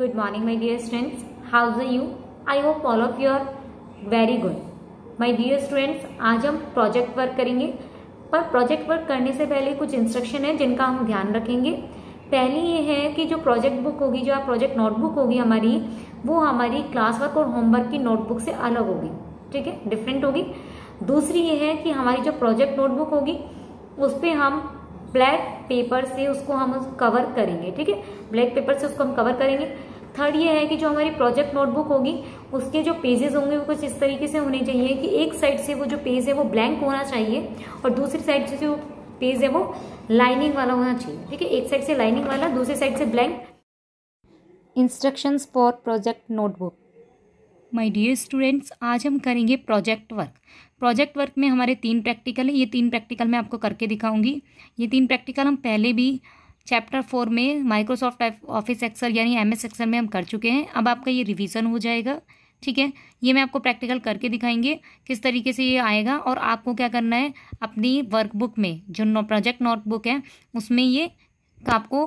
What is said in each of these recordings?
good morning my dear students how are you i hope all of you are very good my dear आज हम project work करेंगे पर project work करने से पहले कुछ इंस्ट्रक्शन है जिनका हम ध्यान रखेंगे पहली ये है कि जो प्रोजेक्ट बुक होगी जो प्रोजेक्ट नोटबुक होगी हमारी वो हमारी क्लास वर्क और होमवर्क की नोटबुक से अलग होगी ठीक है डिफरेंट होगी दूसरी ये है कि हमारी जो प्रोजेक्ट नोटबुक होगी उस पर हम ब्लैक पेपर से उसको हम कवर करेंगे ठीक है ब्लैक पेपर से उसको हम कवर करेंगे थर्ड ये है कि जो हमारी प्रोजेक्ट नोटबुक होगी उसके जो पेजेस होंगे वो कुछ इस तरीके से होने चाहिए कि एक साइड से वो जो पेज है वो ब्लैंक होना चाहिए और दूसरी साइड से जो पेज है वो लाइनिंग वाला होना चाहिए ठीक है एक साइड से लाइनिंग वाला दूसरी साइड से blank instructions for project notebook my dear students आज हम करेंगे प्रोजेक्ट वर्क प्रोजेक्ट वर्क में हमारे तीन प्रैक्टिकल है ये तीन प्रैक्टिकल मैं आपको करके दिखाऊंगी ये तीन प्रैक्टिकल हम पहले भी चैप्टर फोर में माइक्रोसॉफ्ट ऑफिस एक्सेल यानी एम एस एक्सल में हम कर चुके हैं अब आपका ये रिविज़न हो जाएगा ठीक है ये मैं आपको प्रैक्टिकल करके दिखाएंगे किस तरीके से ये आएगा और आपको क्या करना है अपनी वर्कबुक में जो प्रोजेक्ट नोटबुक है उसमें ये आपको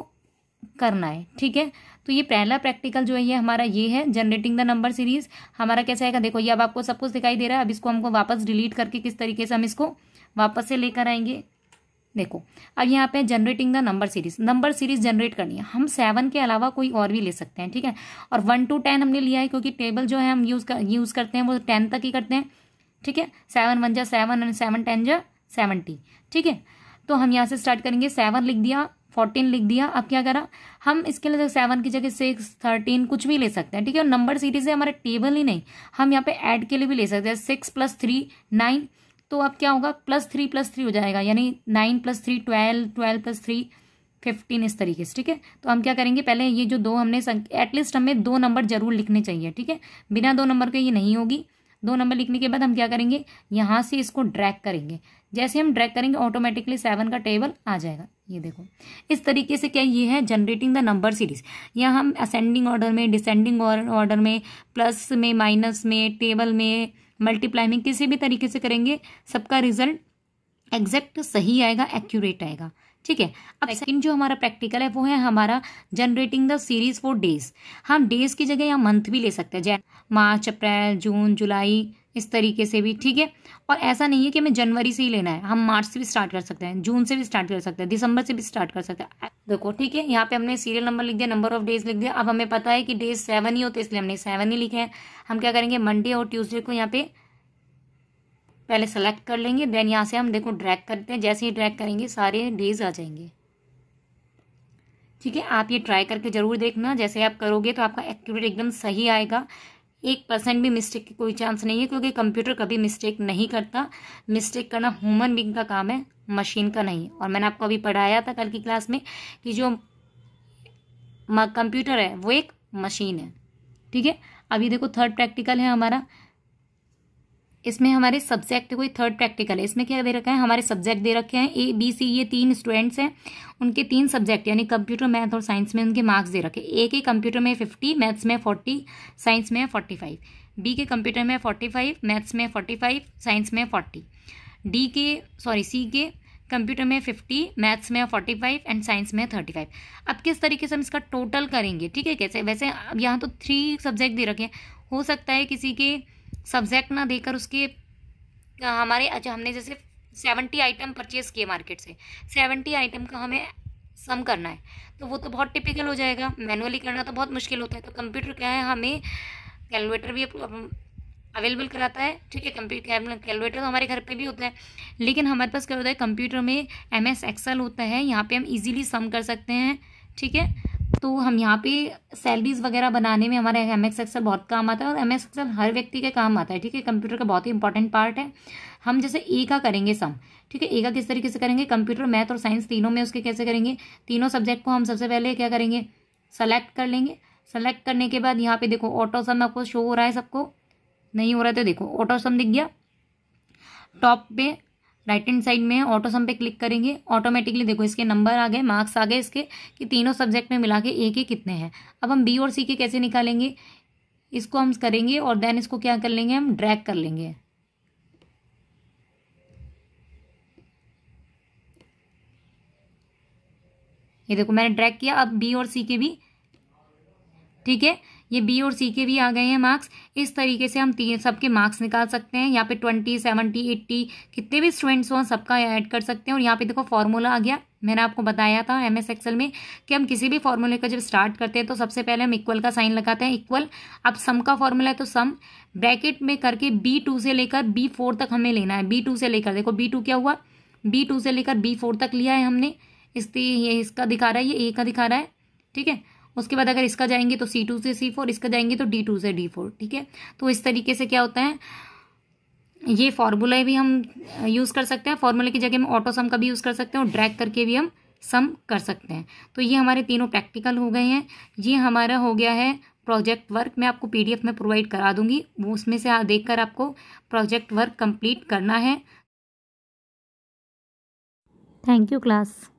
करना है ठीक है तो ये पहला प्रैक्टिकल जो है ये हमारा ये है जनरेटिंग द नंबर सीरीज हमारा कैसा आएगा देखो ये अब आपको सब कुछ दिखाई दे रहा है अब इसको हमको वापस डिलीट करके किस तरीके से हम इसको वापस से लेकर आएंगे देखो अब यहाँ पे generating the number series number series generate करनी है हम सेवन के अलावा कोई और भी ले सकते हैं ठीक है और वन टू टेन हमने लिया है क्योंकि टेबल जो है हम यूज़ कर यूज़ करते हैं वो टेन तक ही करते हैं ठीक है सेवन वन जा सेवन एंड सेवन टेन जा सेवनटी ठीक है तो हम यहाँ से स्टार्ट करेंगे सेवन लिख दिया फोर्टीन लिख दिया अब क्या करा हम इसके लिए सेवन तो की जगह सिक्स थर्टीन कुछ भी ले सकते हैं ठीक है नंबर सीरीज है हमारे टेबल ही नहीं हम यहाँ पे एड के लिए भी ले सकते हैं सिक्स प्लस थ्री नाइन तो अब क्या होगा प्लस थ्री प्लस थ्री हो जाएगा यानी nine plus three twelve twelve plus three fifteen इस तरीके से ठीक है तो हम क्या करेंगे पहले ये जो दो हमने एटलीस्ट हमें दो नंबर जरूर लिखने चाहिए ठीक है बिना दो नंबर के ये नहीं होगी दो नंबर लिखने के बाद हम क्या करेंगे यहाँ से इसको ड्रैक करेंगे जैसे हम ड्रैक करेंगे ऑटोमेटिकली सेवन का टेबल आ जाएगा ये देखो इस तरीके से क्या ये है जनरेटिंग द नंबर सीरीज यहाँ हम असेंडिंग ऑर्डर में डिसेंडिंग ऑर्डर में प्लस में माइनस में टेबल में मल्टीप्लाई में किसी भी तरीके से करेंगे सबका रिजल्ट एग्जैक्ट सही आएगा एक्यूरेट आएगा ठीक है अब सेकंड जो हमारा प्रैक्टिकल है वो है हमारा generating the series for days हम डेज की जगह यहाँ मंथ भी ले सकते हैं जैन मार्च अप्रैल जून जुलाई इस तरीके से भी ठीक है और ऐसा नहीं है कि हमें जनवरी से ही लेना है हम मार्च से भी स्टार्ट कर सकते हैं जून से भी स्टार्ट कर सकते हैं दिसंबर से भी स्टार्ट कर सकते हैं देखो ठीक है यहाँ पे हमने सीरियल नंबर लिख दिया नंबर ऑफ डेज लिख दिया अब हमें पता है कि डेज सेवन ही होते इसलिए हमने सेवन ही लिखे हैं हम क्या करेंगे मंडे और ट्यूजडे को यहाँ पे पहले सेलेक्ट कर लेंगे देन यहाँ से हम देखो ड्रैक करते हैं जैसे ही ड्रैक करेंगे सारे डेज आ जाएंगे ठीक है आप ये ट्राई करके जरूर देखना जैसे आप करोगे तो आपका एक्यूरेट एकदम सही आएगा एक परसेंट भी मिस्टेक की कोई चांस नहीं है क्योंकि कंप्यूटर कभी मिस्टेक नहीं करता मिस्टेक करना ह्यूमन बींग का काम है मशीन का नहीं और मैंने आपको अभी पढ़ाया था कल की क्लास में कि जो कंप्यूटर है वो एक मशीन है ठीक है अभी देखो थर्ड प्रैक्टिकल है हमारा इसमें हमारे सब्जेक्ट कोई थर्ड प्रैक्टिकल है इसमें क्या दे रखा है हमारे सब्जेक्ट दे रखे हैं ए बी सी ये तीन स्टूडेंट्स हैं उनके तीन सब्जेक्ट यानी कंप्यूटर मैथ और साइंस में उनके मार्क्स दे रखे ए के कंप्यूटर में फिफ्टी मैथ्स में फोर्टी साइंस में फोर्टी फाइव बी के कंप्यूटर में फोर्टी फाइव मैथ्स में फोर्टी फाइव साइंस में फोर्टी डी के सॉरी सी के कंप्यूटर में फिफ्टी मैथ्स में फोर्टी फाइव एंड साइंस में थर्टी फाइव अब किस तरीके से हम इसका टोटल करेंगे ठीक है कैसे वैसे अब यहाँ तो थ्री सब्जेक्ट दे रखे हैं हो सकता है किसी के सब्जेक्ट ना देकर उसके हमारे अच्छा हमने जैसे सेवेंटी आइटम परचेज किए मार्केट से सेवेंटी आइटम का हमें सम करना है तो वो तो बहुत टिपिकल हो जाएगा मैनुअली करना तो बहुत मुश्किल होता है तो कंप्यूटर क्या है हमें कैलकुलेटर भी अवेलेबल कराता है ठीक है कंप्यूटर कैलकुलेटर तो हमारे घर पे भी होता है लेकिन हमारे पास क्या होता है कंप्यूटर में एम एस एक्सल होता है यहाँ पे हम इजीली सम कर सकते हैं ठीक है तो हम यहाँ पे सैलरीज वगैरह बनाने में हमारा एम एक्स एक्सल बहुत काम आता है और एम एक्स एक्सल हर व्यक्ति के काम आता है ठीक है कंप्यूटर का बहुत ही इंपॉर्टेंट पार्ट है हम जैसे ए का करेंगे सम ठीक है ए का किस तरीके से करेंगे कंप्यूटर मैथ और साइंस तीनों में उसके कैसे करेंगे तीनों सब्जेक्ट को हम सबसे पहले क्या करेंगे सेलेक्ट कर लेंगे सेलेक्ट करने के बाद यहाँ पे देखो ऑटो सम आपको शो हो रहा है सबको नहीं हो रहा है तो देखो ऑटो सम दिख गया टॉप पे राइट हैंड साइड में ऑटो सम पे क्लिक करेंगे ऑटोमेटिकली देखो इसके नंबर आ गए मार्क्स आ गए इसके कि तीनों सब्जेक्ट में मिला के ए के कितने हैं अब हम बी और सी के कैसे निकालेंगे इसको हम करेंगे और देन इसको क्या कर लेंगे हम ड्रैग कर लेंगे ये देखो मैंने ड्रैग किया अब बी और सी के भी ठीक है ये बी और सी के भी आ गए हैं मार्क्स इस तरीके से हम तीन सबके मार्क्स निकाल सकते हैं यहाँ पे ट्वेंटी सेवेंटी एट्टी कितने भी स्टूडेंट्स हों सबका ऐड कर सकते हैं और यहाँ पे देखो फॉर्मूला आ गया मैंने आपको बताया था एम एस एक्सएल में कि हम किसी भी फॉर्मूले का जब स्टार्ट करते हैं तो सबसे पहले हम इक्वल का साइन लगाते हैं इक्वल अब सम का फॉर्मूला है तो सम ब्रैकेट में करके बी टू से लेकर बी फोर तक हमें लेना है बी टू से लेकर देखो बी टू क्या हुआ बी टू से लेकर बी फोर तक लिया है हमने इसलिए ये इसका दिखा रहा है ये ए का दिखा रहा है ठीक है उसके बाद अगर इसका जाएंगे तो सी टू से सी फोर इसका जाएंगे तो डी टू से डी फोर ठीक है तो इस तरीके से क्या होता है ये फार्मूला भी हम यूज़ कर सकते हैं फॉर्मूले की जगह हम ऑटो सम का भी यूज़ कर सकते हैं और ड्रैग करके भी हम सम कर सकते हैं तो ये हमारे तीनों प्रैक्टिकल हो गए हैं ये हमारा हो गया है प्रोजेक्ट वर्क मैं आपको पीडीएफ में प्रोवाइड करा दूंगी वो उसमें से देखकर आपको प्रोजेक्ट वर्क कंप्लीट करना है थैंक यू क्लास